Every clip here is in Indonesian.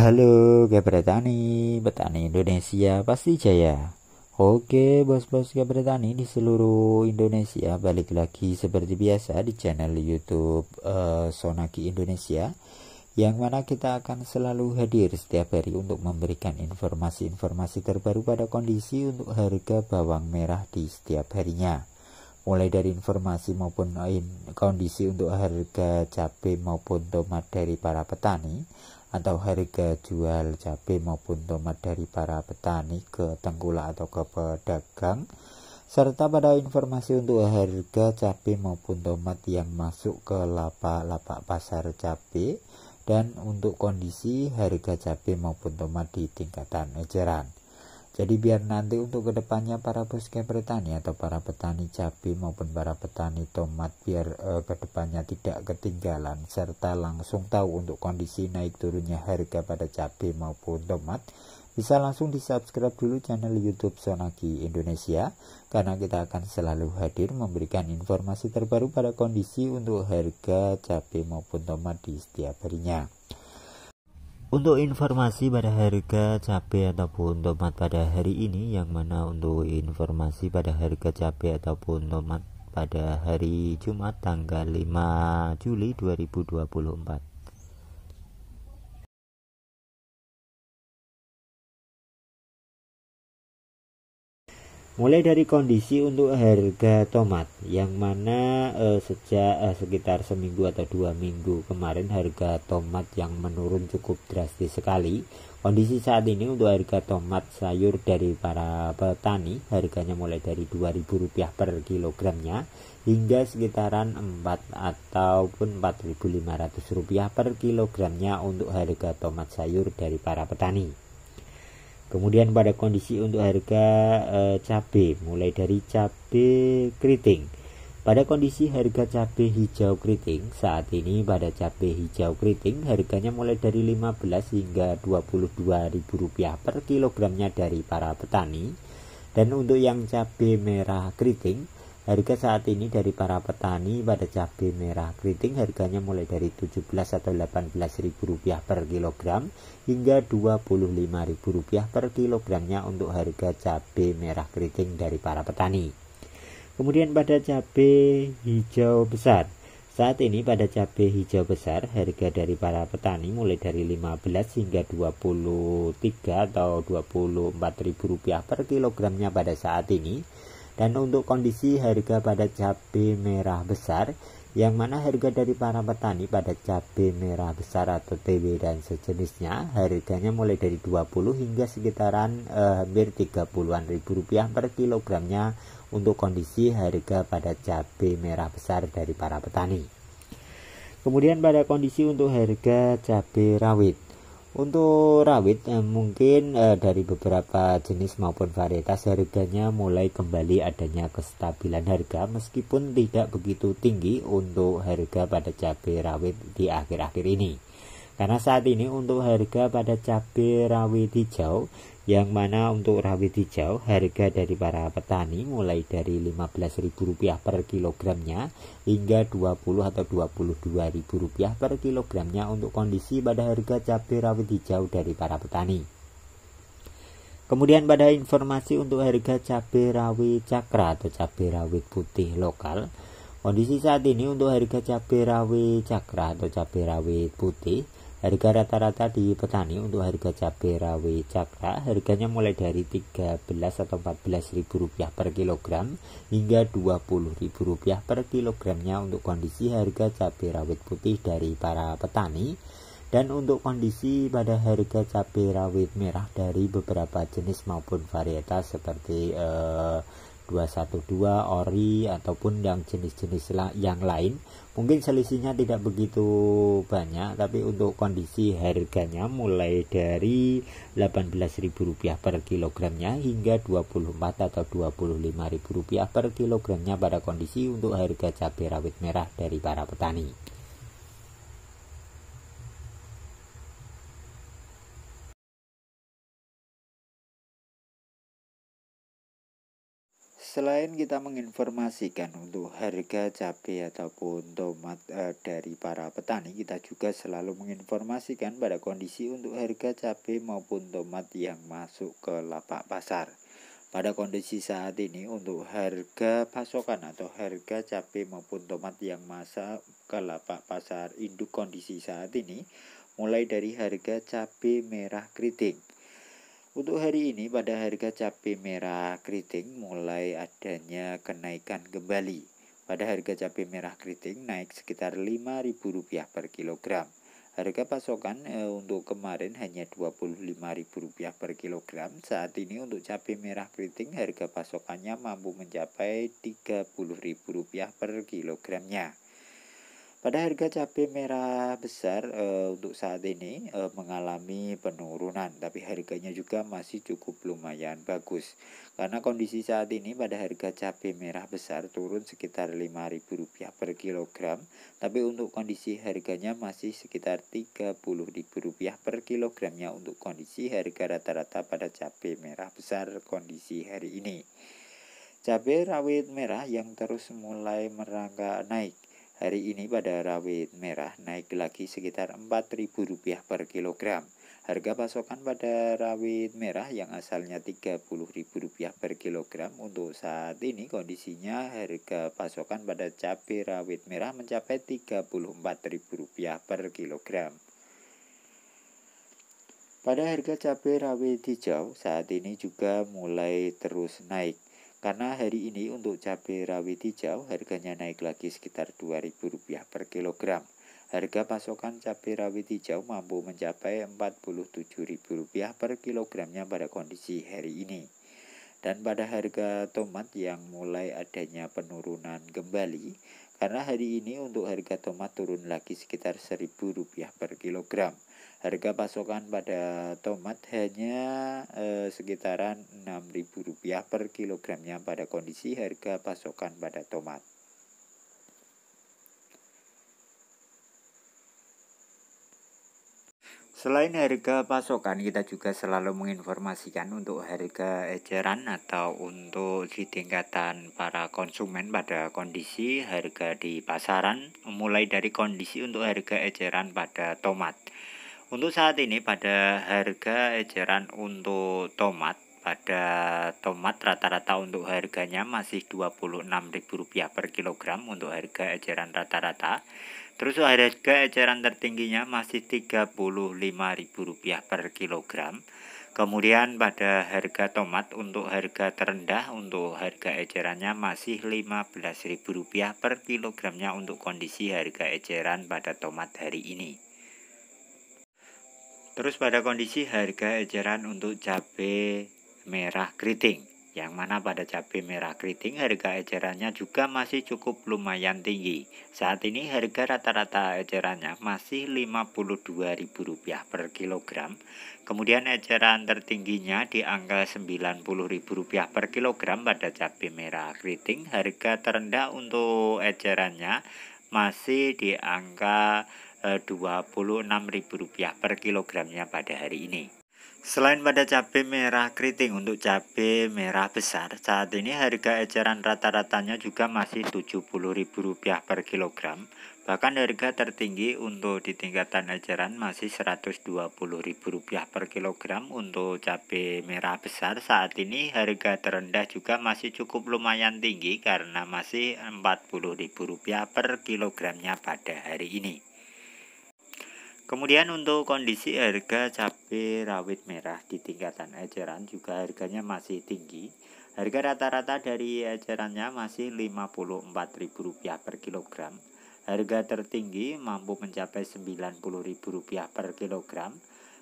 Halo Gabretani, petani Indonesia pasti jaya. Oke, bos-bos Gabretani di seluruh Indonesia balik lagi seperti biasa di channel YouTube uh, Sonaki Indonesia yang mana kita akan selalu hadir setiap hari untuk memberikan informasi-informasi terbaru pada kondisi untuk harga bawang merah di setiap harinya. Mulai dari informasi maupun eh, kondisi untuk harga cabai maupun tomat dari para petani atau harga jual cabai maupun tomat dari para petani ke tengkulak atau ke pedagang serta pada informasi untuk harga cabai maupun tomat yang masuk ke lapak-lapak pasar cabai dan untuk kondisi harga cabai maupun tomat di tingkatan eceran. Jadi biar nanti untuk kedepannya para bosca petani atau para petani cabai maupun para petani tomat biar uh, eh, kedepannya tidak ketinggalan serta langsung tahu untuk kondisi naik turunnya harga pada cabai maupun tomat bisa langsung di subscribe dulu channel youtube Sonaki Indonesia karena kita akan selalu hadir memberikan informasi terbaru pada kondisi untuk harga cabai maupun tomat di setiap harinya. Untuk informasi pada harga cabai ataupun tomat pada hari ini yang mana untuk informasi pada harga cabai ataupun tomat pada hari Jumat tanggal 5 Juli 2024 mulai dari kondisi untuk harga tomat yang mana eh, sejak eh, sekitar seminggu atau dua minggu kemarin harga tomat yang menurun cukup drastis sekali kondisi saat ini untuk harga tomat sayur dari para petani harganya mulai dari Rp2.000 per kilogramnya hingga sekitaran 4 ataupun Rp4.500 per kilogramnya untuk harga tomat sayur dari para petani Kemudian pada kondisi untuk harga e, cabai mulai dari cabai keriting. Pada kondisi harga cabai hijau keriting saat ini pada cabai hijau keriting harganya mulai dari 15 hingga rp rupiah per kilogramnya dari para petani. Dan untuk yang cabai merah keriting Harga saat ini dari para petani pada cabai merah keriting harganya mulai dari 17 atau 18 ribu rupiah per kilogram hingga 25 ribu rupiah per kilogramnya untuk harga cabai merah keriting dari para petani. Kemudian pada cabai hijau besar, saat ini pada cabai hijau besar harga dari para petani mulai dari 15 hingga 23 atau 24 ribu rupiah per kilogramnya pada saat ini dan untuk kondisi harga pada cabai merah besar, yang mana harga dari para petani pada cabai merah besar atau TB dan sejenisnya harganya mulai dari 20 hingga sekitaran eh, hampir 30-an ribu rupiah per kilogramnya untuk kondisi harga pada cabai merah besar dari para petani. Kemudian pada kondisi untuk harga cabai rawit untuk rawit eh, mungkin eh, dari beberapa jenis maupun varietas harganya mulai kembali adanya kestabilan harga meskipun tidak begitu tinggi untuk harga pada cabai rawit di akhir-akhir ini. Karena saat ini untuk harga pada cabai rawit hijau yang mana untuk rawit hijau harga dari para petani mulai dari Rp15.000 per kilogramnya hingga Rp20.000 atau Rp22.000 per kilogramnya untuk kondisi pada harga cabai rawit hijau dari para petani. Kemudian pada informasi untuk harga cabai rawit cakra atau cabai rawit putih lokal Kondisi saat ini untuk harga cabai rawit cakra atau cabai rawit putih Harga rata-rata di petani untuk harga cabai rawit cakra harganya mulai dari 13 atau 14 ribu rupiah per kilogram hingga 20 ribu rupiah per kilogramnya untuk kondisi harga cabai rawit putih dari para petani dan untuk kondisi pada harga cabai rawit merah dari beberapa jenis maupun varietas seperti eh, 212 ori ataupun yang jenis-jenis yang lain mungkin selisihnya tidak begitu banyak tapi untuk kondisi harganya mulai dari Rp18.000 per kilogramnya hingga 24 atau Rp25.000 per kilogramnya pada kondisi untuk harga cabai rawit merah dari para petani Selain kita menginformasikan untuk harga cabai ataupun tomat e, dari para petani, kita juga selalu menginformasikan pada kondisi untuk harga cabai maupun tomat yang masuk ke lapak pasar. Pada kondisi saat ini untuk harga pasokan atau harga cabai maupun tomat yang masuk ke lapak pasar induk kondisi saat ini mulai dari harga cabai merah keriting untuk hari ini pada harga cabai merah keriting mulai adanya kenaikan kembali. Pada harga cabai merah keriting naik sekitar Rp5.000 per kilogram. Harga pasokan eh, untuk kemarin hanya Rp25.000 per kilogram. Saat ini untuk cabai merah keriting harga pasokannya mampu mencapai Rp30.000 per kilogramnya. Pada harga cabai merah besar e, untuk saat ini e, mengalami penurunan, tapi harganya juga masih cukup lumayan bagus. Karena kondisi saat ini pada harga cabai merah besar turun sekitar Rp5.000 per kilogram, tapi untuk kondisi harganya masih sekitar Rp30.000 per kilogramnya untuk kondisi harga rata-rata pada cabai merah besar kondisi hari ini. Cabai rawit merah yang terus mulai merangkak naik Hari ini pada rawit merah naik lagi sekitar Rp4.000 per kilogram. Harga pasokan pada rawit merah yang asalnya Rp30.000 per kilogram untuk saat ini kondisinya harga pasokan pada cabai rawit merah mencapai Rp34.000 per kilogram. Pada harga cabai rawit hijau saat ini juga mulai terus naik. Karena hari ini untuk cabai rawit hijau harganya naik lagi sekitar Rp2.000 per kilogram. Harga pasokan cabai rawit hijau mampu mencapai Rp47.000 per kilogramnya pada kondisi hari ini. Dan pada harga tomat yang mulai adanya penurunan kembali, karena hari ini untuk harga tomat turun lagi sekitar Rp1.000 per kilogram. Harga pasokan pada tomat hanya eh, sekitaran Rp6.000 per kilogramnya pada kondisi harga pasokan pada tomat. Selain harga pasokan, kita juga selalu menginformasikan untuk harga eceran atau untuk di tingkatan para konsumen pada kondisi harga di pasaran, mulai dari kondisi untuk harga eceran pada tomat. Untuk saat ini pada harga eceran untuk tomat pada tomat rata-rata untuk harganya masih Rp26.000 per kilogram untuk harga eceran rata-rata. Terus harga eceran tertingginya masih Rp35.000 per kilogram. Kemudian pada harga tomat untuk harga terendah untuk harga ecerannya masih Rp15.000 per kilogramnya untuk kondisi harga eceran pada tomat hari ini. Terus pada kondisi harga eceran untuk cabai merah keriting yang mana pada cabai merah keriting harga ecerannya juga masih cukup lumayan tinggi. Saat ini harga rata-rata ecerannya masih Rp52.000 per kilogram. Kemudian eceran tertingginya di angka Rp90.000 per kilogram pada cabai merah keriting. Harga terendah untuk ecerannya masih di angka Eh, Rp26.000 per kilogramnya pada hari ini. Selain pada cabai merah keriting untuk cabai merah besar, saat ini harga eceran rata-ratanya juga masih Rp70.000 per kilogram. Bahkan harga tertinggi untuk di tingkatan eceran masih Rp120.000 per kilogram untuk cabai merah besar. Saat ini harga terendah juga masih cukup lumayan tinggi karena masih Rp40.000 per kilogramnya pada hari ini. Kemudian untuk kondisi harga cabai rawit merah di tingkatan eceran juga harganya masih tinggi. Harga rata-rata dari ecerannya masih Rp54.000 per kilogram. Harga tertinggi mampu mencapai Rp90.000 per kilogram.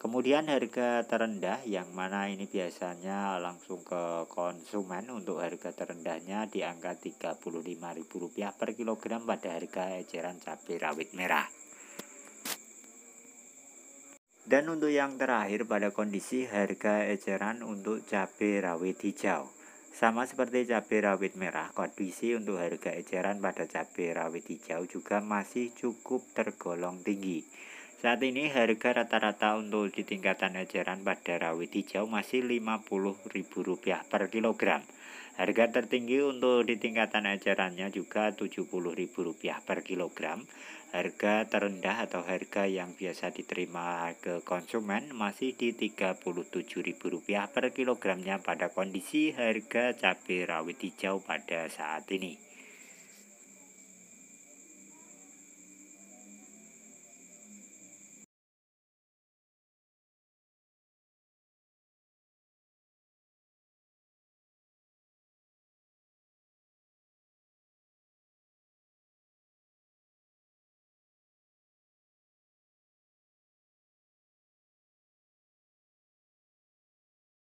Kemudian harga terendah yang mana ini biasanya langsung ke konsumen untuk harga terendahnya di angka Rp35.000 per kilogram pada harga eceran cabai rawit merah. Dan untuk yang terakhir pada kondisi harga eceran untuk cabai rawit hijau. Sama seperti cabai rawit merah, kondisi untuk harga eceran pada cabai rawit hijau juga masih cukup tergolong tinggi. Saat ini harga rata-rata untuk di tingkatan eceran pada rawit hijau masih Rp50.000 per kilogram. Harga tertinggi untuk di tingkatan ajarannya juga Rp70.000 per kilogram. Harga terendah atau harga yang biasa diterima ke konsumen masih di Rp37.000 per kilogramnya pada kondisi harga cabai rawit hijau pada saat ini.